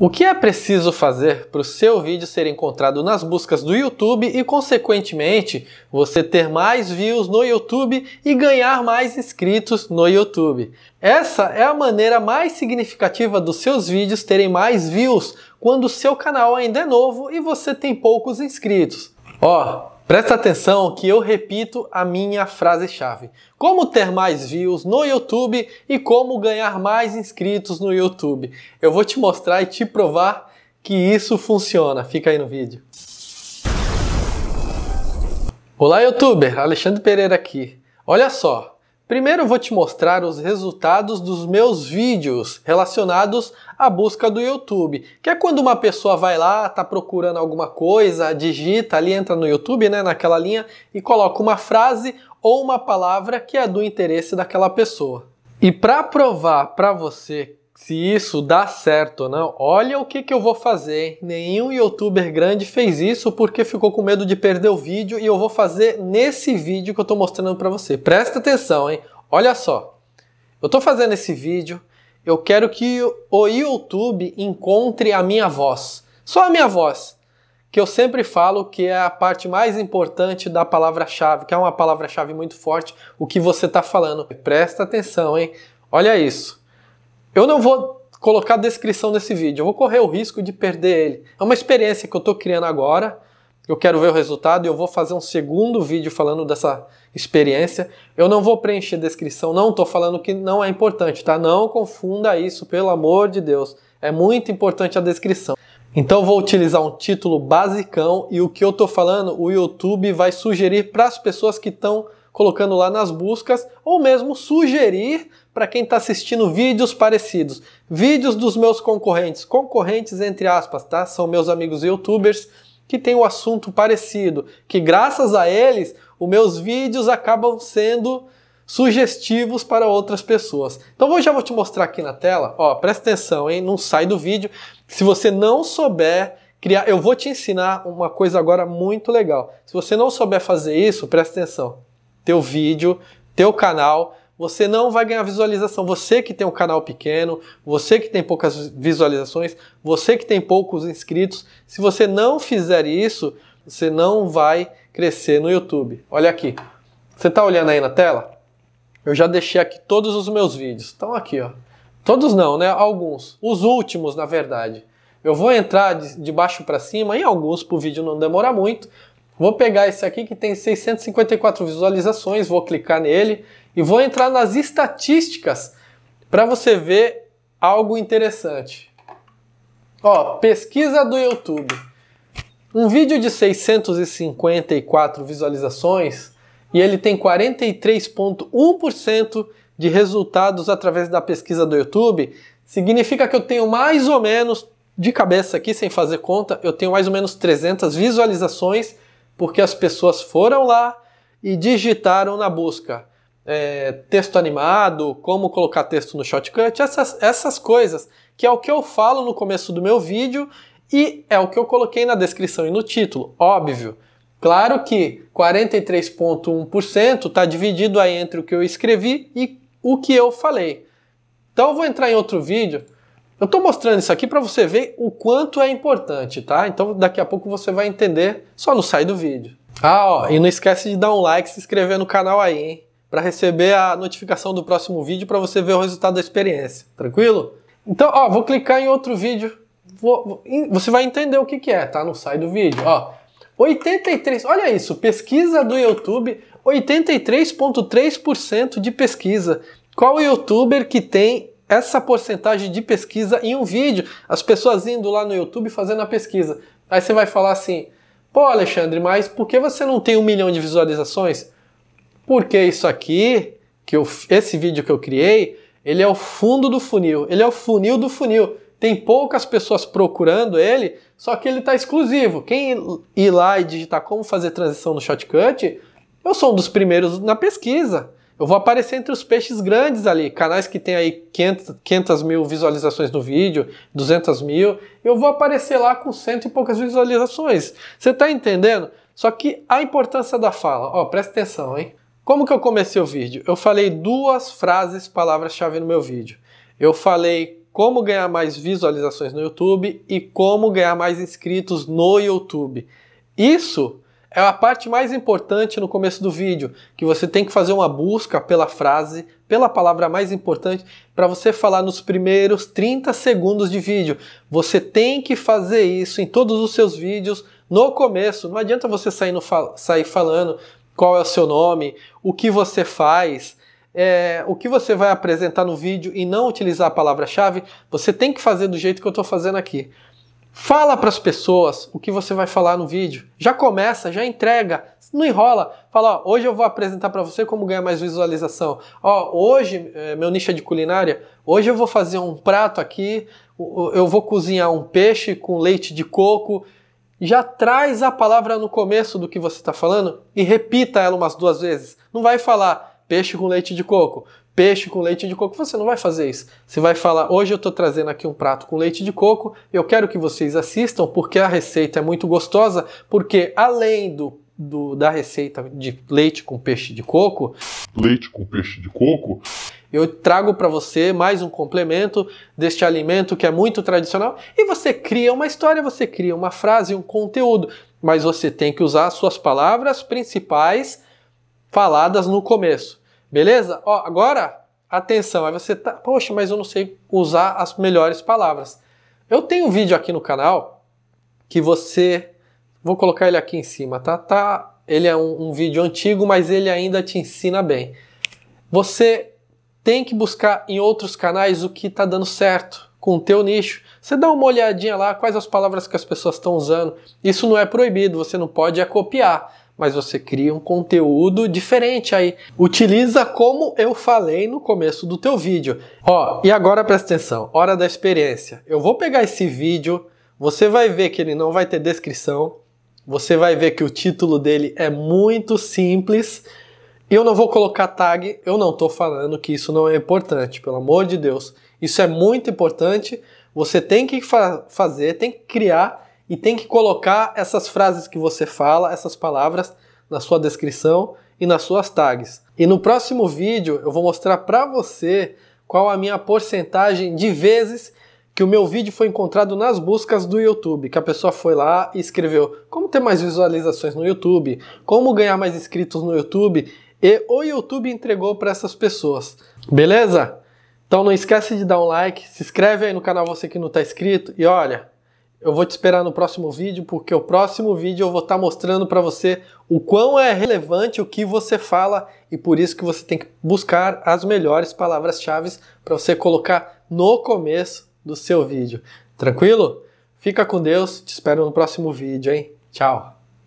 O que é preciso fazer para o seu vídeo ser encontrado nas buscas do YouTube e, consequentemente, você ter mais views no YouTube e ganhar mais inscritos no YouTube? Essa é a maneira mais significativa dos seus vídeos terem mais views quando o seu canal ainda é novo e você tem poucos inscritos. Ó, oh, Presta atenção que eu repito a minha frase-chave. Como ter mais views no YouTube e como ganhar mais inscritos no YouTube. Eu vou te mostrar e te provar que isso funciona. Fica aí no vídeo. Olá, youtuber! Alexandre Pereira aqui. Olha só, Primeiro eu vou te mostrar os resultados dos meus vídeos relacionados à busca do YouTube, que é quando uma pessoa vai lá, está procurando alguma coisa, digita ali, entra no YouTube, né, naquela linha, e coloca uma frase ou uma palavra que é do interesse daquela pessoa. E para provar para você se isso dá certo ou não, olha o que, que eu vou fazer. Nenhum youtuber grande fez isso porque ficou com medo de perder o vídeo e eu vou fazer nesse vídeo que eu estou mostrando para você. Presta atenção, hein? Olha só. Eu estou fazendo esse vídeo, eu quero que o YouTube encontre a minha voz. Só a minha voz. Que eu sempre falo que é a parte mais importante da palavra-chave, que é uma palavra-chave muito forte, o que você está falando. Presta atenção, hein? Olha isso. Eu não vou colocar a descrição desse vídeo, eu vou correr o risco de perder ele. É uma experiência que eu estou criando agora, eu quero ver o resultado e eu vou fazer um segundo vídeo falando dessa experiência. Eu não vou preencher a descrição, não estou falando que não é importante, tá? Não confunda isso, pelo amor de Deus. É muito importante a descrição. Então vou utilizar um título basicão e o que eu estou falando, o YouTube vai sugerir para as pessoas que estão colocando lá nas buscas ou mesmo sugerir para quem está assistindo vídeos parecidos. Vídeos dos meus concorrentes, concorrentes entre aspas, tá? São meus amigos youtubers que têm o um assunto parecido, que graças a eles os meus vídeos acabam sendo sugestivos para outras pessoas. Então eu já vou te mostrar aqui na tela, ó, presta atenção, hein? Não sai do vídeo. Se você não souber criar, eu vou te ensinar uma coisa agora muito legal. Se você não souber fazer isso, presta atenção teu vídeo, teu canal, você não vai ganhar visualização. Você que tem um canal pequeno, você que tem poucas visualizações, você que tem poucos inscritos, se você não fizer isso, você não vai crescer no YouTube. Olha aqui. Você está olhando aí na tela? Eu já deixei aqui todos os meus vídeos. Estão aqui, ó. Todos não, né? Alguns. Os últimos, na verdade. Eu vou entrar de, baixo para cima em alguns para o vídeo não demorar muito, Vou pegar esse aqui que tem 654 visualizações, vou clicar nele e vou entrar nas estatísticas para você ver algo interessante. Ó, pesquisa do YouTube. Um vídeo de 654 visualizações e ele tem 43.1% de resultados através da pesquisa do YouTube, significa que eu tenho mais ou menos de cabeça aqui, sem fazer conta, eu tenho mais ou menos 300 visualizações porque as pessoas foram lá e digitaram na busca é, texto animado, como colocar texto no shortcut, essas, essas coisas, que é o que eu falo no começo do meu vídeo e é o que eu coloquei na descrição e no título, óbvio. Claro que 43,1% está dividido aí entre o que eu escrevi e o que eu falei. Então eu vou entrar em outro vídeo eu estou mostrando isso aqui para você ver o quanto é importante, tá? Então daqui a pouco você vai entender, só não sai do vídeo. Ah, ó, e não esquece de dar um like e se inscrever no canal aí, hein? Para receber a notificação do próximo vídeo para você ver o resultado da experiência, tranquilo? Então, ó, vou clicar em outro vídeo. Vou, você vai entender o que, que é, tá? Não sai do vídeo, ó. 83, olha isso, pesquisa do YouTube, 83.3% de pesquisa. Qual youtuber que tem essa porcentagem de pesquisa em um vídeo. As pessoas indo lá no YouTube fazendo a pesquisa. Aí você vai falar assim: pô, Alexandre, mas por que você não tem um milhão de visualizações? Porque isso aqui, que eu, esse vídeo que eu criei, ele é o fundo do funil, ele é o funil do funil. Tem poucas pessoas procurando ele, só que ele está exclusivo. Quem ir lá e digitar como fazer transição no shortcut, eu sou um dos primeiros na pesquisa eu vou aparecer entre os peixes grandes ali, canais que tem aí 500, 500 mil visualizações no vídeo, 200 mil, eu vou aparecer lá com cento e poucas visualizações. Você está entendendo? Só que a importância da fala, ó, presta atenção, hein? Como que eu comecei o vídeo? Eu falei duas frases, palavras-chave no meu vídeo. Eu falei como ganhar mais visualizações no YouTube e como ganhar mais inscritos no YouTube. Isso é a parte mais importante no começo do vídeo, que você tem que fazer uma busca pela frase, pela palavra mais importante, para você falar nos primeiros 30 segundos de vídeo. Você tem que fazer isso em todos os seus vídeos no começo. Não adianta você sair, no, sair falando qual é o seu nome, o que você faz, é, o que você vai apresentar no vídeo e não utilizar a palavra-chave. Você tem que fazer do jeito que eu estou fazendo aqui. Fala para as pessoas o que você vai falar no vídeo. Já começa, já entrega, não enrola. Fala, ó, hoje eu vou apresentar para você como ganhar mais visualização. Ó, hoje é, meu nicho é de culinária. Hoje eu vou fazer um prato aqui. Eu vou cozinhar um peixe com leite de coco. Já traz a palavra no começo do que você está falando e repita ela umas duas vezes. Não vai falar peixe com leite de coco, peixe com leite de coco. Você não vai fazer isso. Você vai falar: hoje eu estou trazendo aqui um prato com leite de coco. Eu quero que vocês assistam porque a receita é muito gostosa. Porque além do, do da receita de leite com peixe de coco, leite com peixe de coco, eu trago para você mais um complemento deste alimento que é muito tradicional e você cria uma história, você cria uma frase, um conteúdo, mas você tem que usar suas palavras principais faladas no começo. Beleza? Ó, agora, atenção, aí você tá, poxa, mas eu não sei usar as melhores palavras. Eu tenho um vídeo aqui no canal que você, vou colocar ele aqui em cima, tá? tá ele é um, um vídeo antigo, mas ele ainda te ensina bem. Você tem que buscar em outros canais o que está dando certo com o teu nicho. Você dá uma olhadinha lá, quais as palavras que as pessoas estão usando. Isso não é proibido, você não pode é copiar mas você cria um conteúdo diferente aí. Utiliza como eu falei no começo do teu vídeo. Ó, e agora presta atenção, hora da experiência. Eu vou pegar esse vídeo, você vai ver que ele não vai ter descrição, você vai ver que o título dele é muito simples. Eu não vou colocar tag, eu não estou falando que isso não é importante, pelo amor de Deus. Isso é muito importante, você tem que fa fazer, tem que criar e tem que colocar essas frases que você fala, essas palavras, na sua descrição e nas suas tags. E no próximo vídeo eu vou mostrar para você qual a minha porcentagem de vezes que o meu vídeo foi encontrado nas buscas do YouTube, que a pessoa foi lá e escreveu como ter mais visualizações no YouTube, como ganhar mais inscritos no YouTube, e o YouTube entregou para essas pessoas. Beleza? Então não esquece de dar um like, se inscreve aí no canal você que não está inscrito e olha, eu vou te esperar no próximo vídeo, porque o próximo vídeo eu vou estar tá mostrando para você o quão é relevante o que você fala e por isso que você tem que buscar as melhores palavras-chave para você colocar no começo do seu vídeo. Tranquilo? Fica com Deus, te espero no próximo vídeo, hein? Tchau!